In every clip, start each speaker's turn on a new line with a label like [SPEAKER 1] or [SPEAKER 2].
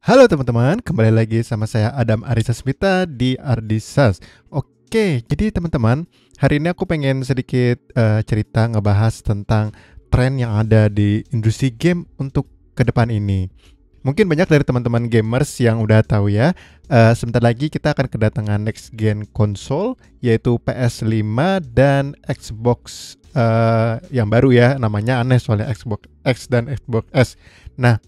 [SPEAKER 1] Halo teman-teman, kembali lagi sama saya Adam Arisa Smita di Ardisas. Oke, jadi teman-teman, hari ini aku pengen sedikit uh, cerita ngebahas tentang tren yang ada di industri game untuk ke depan ini. Mungkin banyak dari teman-teman gamers yang udah tahu ya, uh, sebentar lagi kita akan kedatangan next gen konsol yaitu PS5 dan Xbox uh, yang baru ya, namanya aneh soalnya Xbox X dan Xbox S. Nah,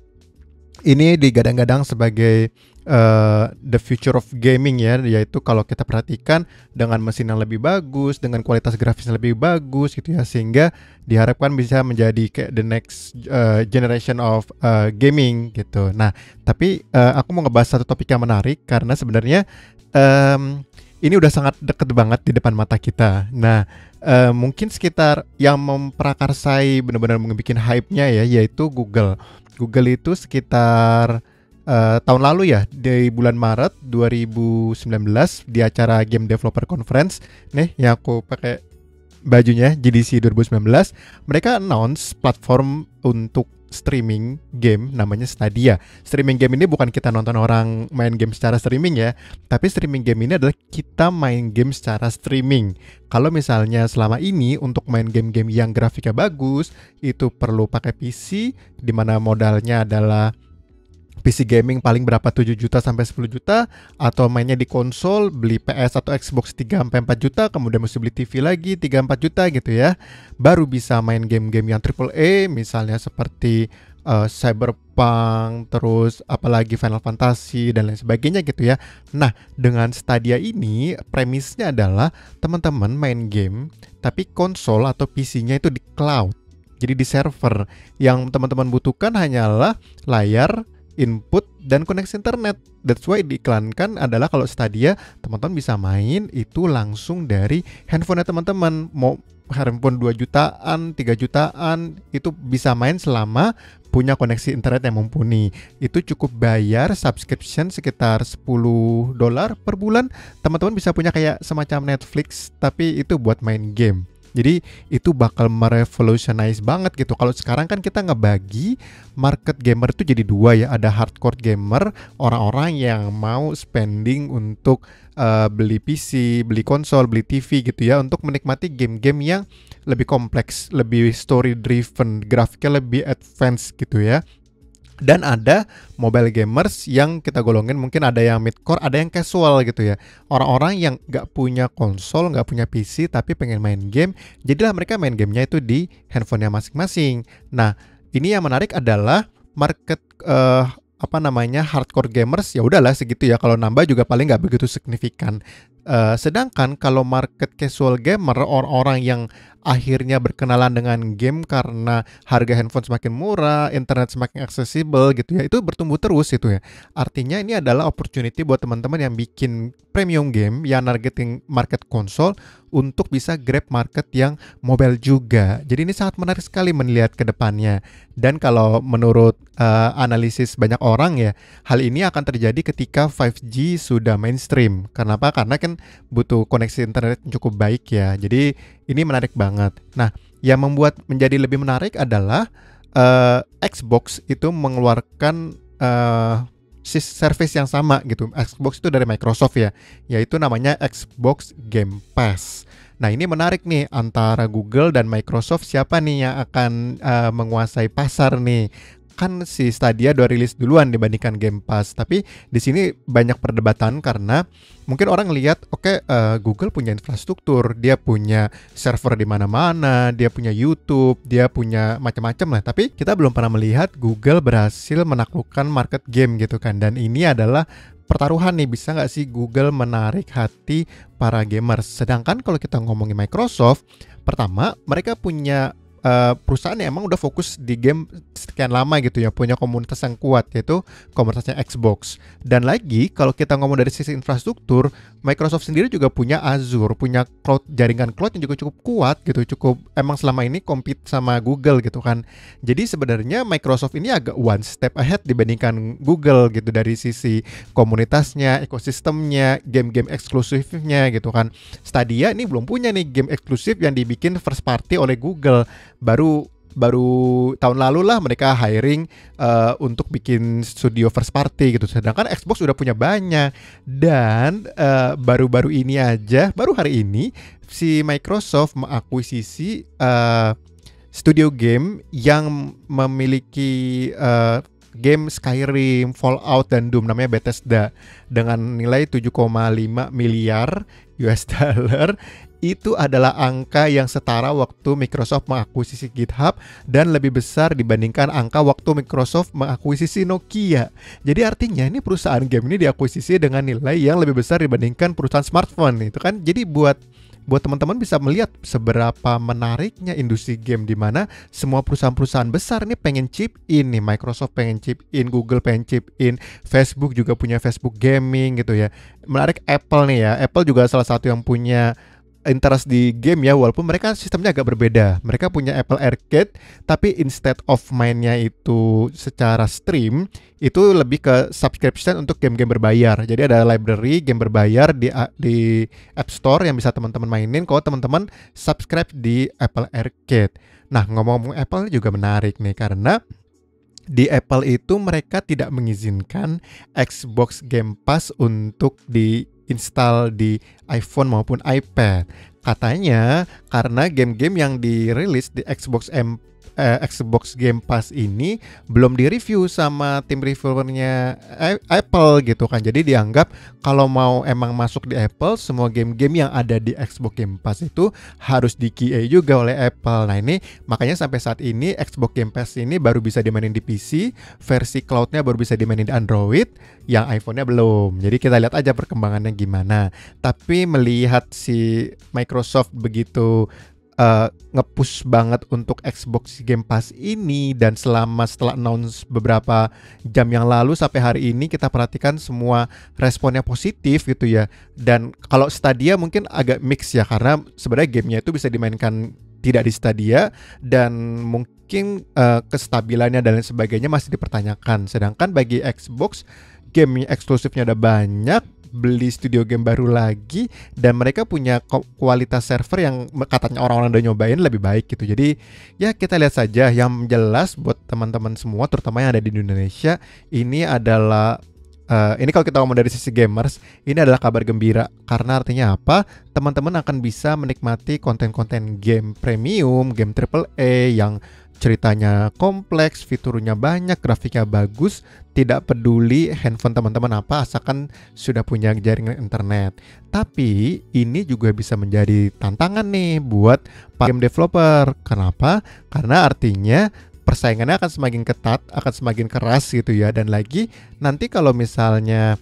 [SPEAKER 1] ini digadang-gadang sebagai uh, the future of gaming ya, yaitu kalau kita perhatikan dengan mesin yang lebih bagus, dengan kualitas grafis yang lebih bagus gitu ya, sehingga diharapkan bisa menjadi kayak the next uh, generation of uh, gaming gitu. Nah, tapi uh, aku mau ngebahas satu topik yang menarik karena sebenarnya um, ini udah sangat deket banget di depan mata kita. Nah, uh, mungkin sekitar yang memprakarsai benar-benar membuat hype-nya ya yaitu Google. Google itu sekitar uh, tahun lalu ya di bulan Maret 2019 di acara Game Developer Conference nih yang aku pakai bajunya GDC 2019 mereka announce platform untuk streaming game namanya Stadia. Streaming game ini bukan kita nonton orang main game secara streaming ya, tapi streaming game ini adalah kita main game secara streaming. Kalau misalnya selama ini untuk main game-game yang grafiknya bagus, itu perlu pakai PC di mana modalnya adalah PC gaming paling berapa 7 juta sampai 10 juta atau mainnya di konsol beli PS atau Xbox 3 sampai 4 juta kemudian mesti beli TV lagi 3 4 juta gitu ya baru bisa main game-game yang triple a misalnya seperti uh, Cyberpunk terus apalagi Final Fantasy dan lain sebagainya gitu ya. Nah, dengan Stadia ini premisnya adalah teman-teman main game tapi konsol atau PC-nya itu di cloud jadi di server yang teman-teman butuhkan hanyalah layar input dan koneksi internet. That's why diiklankan adalah kalau Stadia teman-teman bisa main itu langsung dari handphonenya teman-teman. Mau handphone 2 jutaan, 3 jutaan itu bisa main selama punya koneksi internet yang mumpuni. Itu cukup bayar subscription sekitar 10 dolar per bulan. Teman-teman bisa punya kayak semacam Netflix tapi itu buat main game. Jadi itu bakal merevolutionize banget gitu. Kalau sekarang kan kita ngebagi market gamer itu jadi dua ya. Ada hardcore gamer, orang-orang yang mau spending untuk uh, beli PC, beli konsol, beli TV gitu ya untuk menikmati game-game yang lebih kompleks, lebih story driven, grafiknya lebih advance gitu ya dan ada mobile gamers yang kita golongin mungkin ada yang mid core ada yang casual gitu ya orang-orang yang nggak punya konsol nggak punya PC tapi pengen main game jadilah mereka main gamenya itu di handphonenya masing-masing nah ini yang menarik adalah market uh, apa namanya hardcore gamers ya udahlah segitu ya kalau nambah juga paling nggak begitu signifikan uh, sedangkan kalau market casual gamer orang-orang yang akhirnya berkenalan dengan game karena harga handphone semakin murah internet semakin aksesibel gitu ya itu bertumbuh terus itu ya artinya ini adalah opportunity buat teman-teman yang bikin premium game yang targeting market konsol untuk bisa grab market yang mobile juga jadi ini sangat menarik sekali melihat ke depannya dan kalau menurut uh, analisis banyak orang ya, hal ini akan terjadi ketika 5G sudah mainstream. Kenapa? Karena kan butuh koneksi internet yang cukup baik ya. Jadi ini menarik banget. Nah, yang membuat menjadi lebih menarik adalah uh, Xbox itu mengeluarkan uh, service yang sama gitu. Xbox itu dari Microsoft ya, yaitu namanya Xbox Game Pass. Nah ini menarik nih antara Google dan Microsoft siapa nih yang akan uh, menguasai pasar nih? kan si Stadia udah rilis duluan dibandingkan Game Pass. Tapi di sini banyak perdebatan karena mungkin orang lihat oke okay, uh, eh, Google punya infrastruktur, dia punya server di mana-mana, dia punya YouTube, dia punya macam-macam lah. Tapi kita belum pernah melihat Google berhasil menaklukkan market game gitu kan. Dan ini adalah pertaruhan nih bisa nggak sih Google menarik hati para gamers. Sedangkan kalau kita ngomongin Microsoft, pertama mereka punya Eh, perusahaan yang emang udah fokus di game sekian lama gitu ya punya komunitas yang kuat yaitu komunitasnya Xbox dan lagi kalau kita ngomong dari sisi infrastruktur Microsoft sendiri juga punya Azure punya cloud jaringan cloud yang juga cukup kuat gitu cukup emang selama ini compete sama Google gitu kan jadi sebenarnya Microsoft ini agak one step ahead dibandingkan Google gitu dari sisi komunitasnya ekosistemnya game-game eksklusifnya gitu kan Stadia ini belum punya nih game eksklusif yang dibikin first party oleh Google baru baru tahun lalu lah mereka hiring uh, untuk bikin studio first party gitu. Sedangkan Xbox udah punya banyak dan eh, baru-baru uh, ini aja, baru hari ini si Microsoft mengakuisisi uh, studio game yang memiliki uh, game Skyrim, Fallout dan Doom namanya Bethesda dengan nilai 7,5 miliar US dollar itu adalah angka yang setara waktu Microsoft mengakuisisi GitHub dan lebih besar dibandingkan angka waktu Microsoft mengakuisisi Nokia. Jadi artinya ini perusahaan game ini diakuisisi dengan nilai yang lebih besar dibandingkan perusahaan smartphone itu kan. Jadi buat buat teman-teman bisa melihat seberapa menariknya industri game di mana semua perusahaan-perusahaan besar ini pengen chip in nih Microsoft pengen chip in Google pengen chip in Facebook juga punya Facebook Gaming gitu ya menarik Apple nih ya Apple juga salah satu yang punya interest di game ya walaupun mereka sistemnya agak berbeda. Mereka punya Apple Arcade tapi instead of mainnya itu secara stream itu lebih ke subscription untuk game-game berbayar. Jadi ada library game berbayar di di App Store yang bisa teman-teman mainin kalau teman-teman subscribe di Apple Arcade. Nah, ngomong-ngomong Apple juga menarik nih karena di Apple itu mereka tidak mengizinkan Xbox Game Pass untuk di install di iPhone maupun iPad. Katanya karena game-game yang dirilis di Xbox M eh, Xbox Game Pass ini belum direview sama tim reviewernya eh, Apple gitu kan. Jadi dianggap kalau mau emang masuk di Apple, semua game-game yang ada di Xbox Game Pass itu harus di QA juga oleh Apple. Nah ini makanya sampai saat ini Xbox Game Pass ini baru bisa dimainin di PC, versi cloudnya baru bisa dimainin di Android, yang iPhone-nya belum. Jadi kita lihat aja perkembangannya gimana. Tapi melihat si Microsoft begitu uh, ngepush banget untuk Xbox Game Pass ini dan selama setelah announce beberapa jam yang lalu sampai hari ini kita perhatikan semua responnya positif gitu ya dan kalau Stadia mungkin agak mix ya karena sebenarnya gamenya itu bisa dimainkan tidak di Stadia dan mungkin uh, kestabilannya dan lain sebagainya masih dipertanyakan. Sedangkan bagi Xbox game eksklusifnya ada banyak beli studio game baru lagi dan mereka punya kualitas server yang katanya orang-orang udah nyobain lebih baik gitu. Jadi ya kita lihat saja yang jelas buat teman-teman semua terutama yang ada di Indonesia ini adalah Uh, ini kalau kita ngomong dari sisi gamers, ini adalah kabar gembira karena artinya apa? Teman-teman akan bisa menikmati konten-konten game premium, game Triple AAA yang ceritanya kompleks, fiturnya banyak, grafiknya bagus, tidak peduli handphone teman-teman apa asalkan sudah punya jaringan internet. Tapi ini juga bisa menjadi tantangan nih buat game developer. Kenapa? Karena artinya persaingannya akan semakin ketat, akan semakin keras gitu ya. Dan lagi nanti kalau misalnya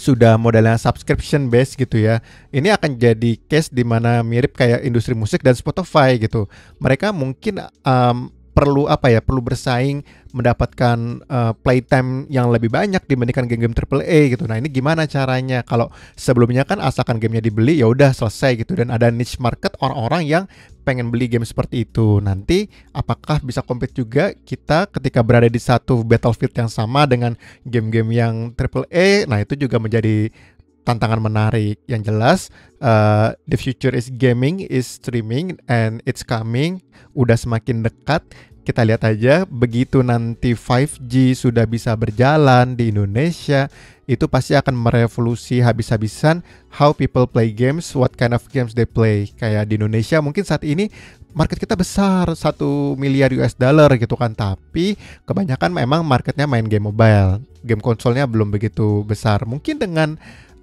[SPEAKER 1] sudah modalnya subscription based gitu ya. Ini akan jadi case dimana mirip kayak industri musik dan Spotify gitu. Mereka mungkin um, perlu apa ya perlu bersaing mendapatkan uh, playtime yang lebih banyak dibandingkan game-game triple A gitu. Nah ini gimana caranya? Kalau sebelumnya kan asalkan gamenya dibeli ya udah selesai gitu dan ada niche market orang-orang yang pengen beli game seperti itu. Nanti apakah bisa compete juga kita ketika berada di satu battlefield yang sama dengan game-game yang triple A? Nah itu juga menjadi tantangan menarik. Yang jelas, uh, the future is gaming, is streaming, and it's coming. Udah semakin dekat. Kita lihat aja, begitu nanti 5G sudah bisa berjalan di Indonesia, itu pasti akan merevolusi habis-habisan how people play games, what kind of games they play. Kayak di Indonesia mungkin saat ini market kita besar satu miliar US dollar gitu kan tapi kebanyakan memang marketnya main game mobile game konsolnya belum begitu besar mungkin dengan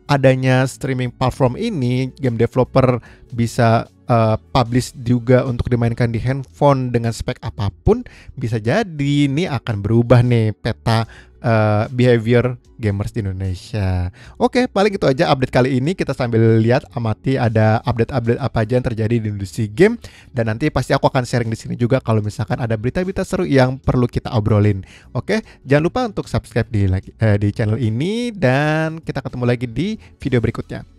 [SPEAKER 1] adanya streaming platform ini game developer bisa uh, publish juga untuk dimainkan di handphone dengan spek apapun bisa jadi ini akan berubah nih peta uh, behavior gamers di Indonesia. Oke, okay, paling itu aja update kali ini. Kita sambil lihat amati ada update-update apa aja yang terjadi di industri game dan nanti pasti aku akan sharing di sini juga kalau misalkan ada berita-berita seru yang perlu kita obrolin. Oke, okay? jangan lupa untuk subscribe di uh, di channel ini dan kita ketemu lagi di video berikutnya.